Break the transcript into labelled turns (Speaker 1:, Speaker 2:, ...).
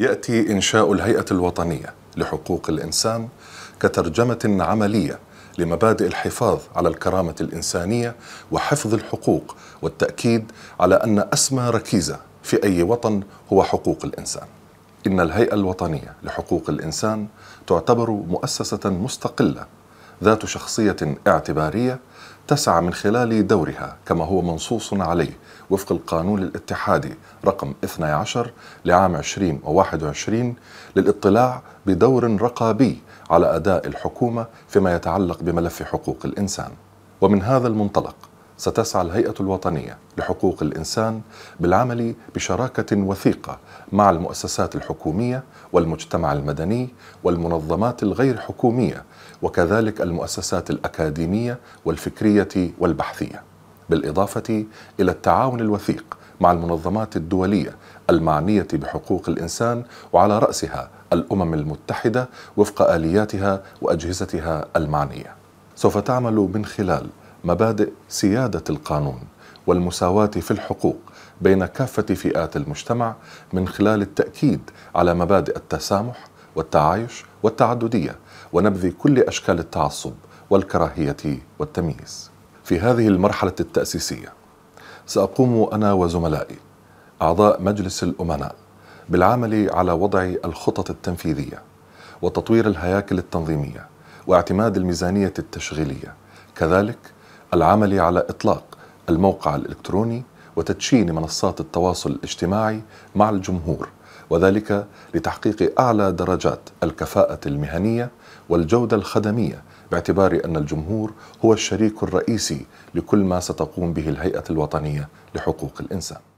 Speaker 1: ياتي انشاء الهيئه الوطنيه لحقوق الانسان كترجمه عمليه لمبادئ الحفاظ على الكرامه الانسانيه وحفظ الحقوق والتاكيد على ان اسمى ركيزه في اي وطن هو حقوق الانسان ان الهيئه الوطنيه لحقوق الانسان تعتبر مؤسسه مستقله ذات شخصية اعتبارية تسعى من خلال دورها كما هو منصوص عليه وفق القانون الاتحادي رقم 12 لعام 2021 للاطلاع بدور رقابي على أداء الحكومة فيما يتعلق بملف حقوق الإنسان ومن هذا المنطلق ستسعى الهيئة الوطنية لحقوق الإنسان بالعمل بشراكة وثيقة مع المؤسسات الحكومية والمجتمع المدني والمنظمات الغير حكومية وكذلك المؤسسات الأكاديمية والفكرية والبحثية بالإضافة إلى التعاون الوثيق مع المنظمات الدولية المعنية بحقوق الإنسان وعلى رأسها الأمم المتحدة وفق آلياتها وأجهزتها المعنية سوف تعمل من خلال مبادئ سياده القانون والمساواه في الحقوق بين كافه فئات المجتمع من خلال التاكيد على مبادئ التسامح والتعايش والتعدديه ونبذ كل اشكال التعصب والكراهيه والتمييز. في هذه المرحله التاسيسيه ساقوم انا وزملائي اعضاء مجلس الامناء بالعمل على وضع الخطط التنفيذيه وتطوير الهياكل التنظيميه واعتماد الميزانيه التشغيليه كذلك العمل على إطلاق الموقع الإلكتروني وتدشين منصات التواصل الاجتماعي مع الجمهور وذلك لتحقيق أعلى درجات الكفاءة المهنية والجودة الخدمية باعتبار أن الجمهور هو الشريك الرئيسي لكل ما ستقوم به الهيئة الوطنية لحقوق الإنسان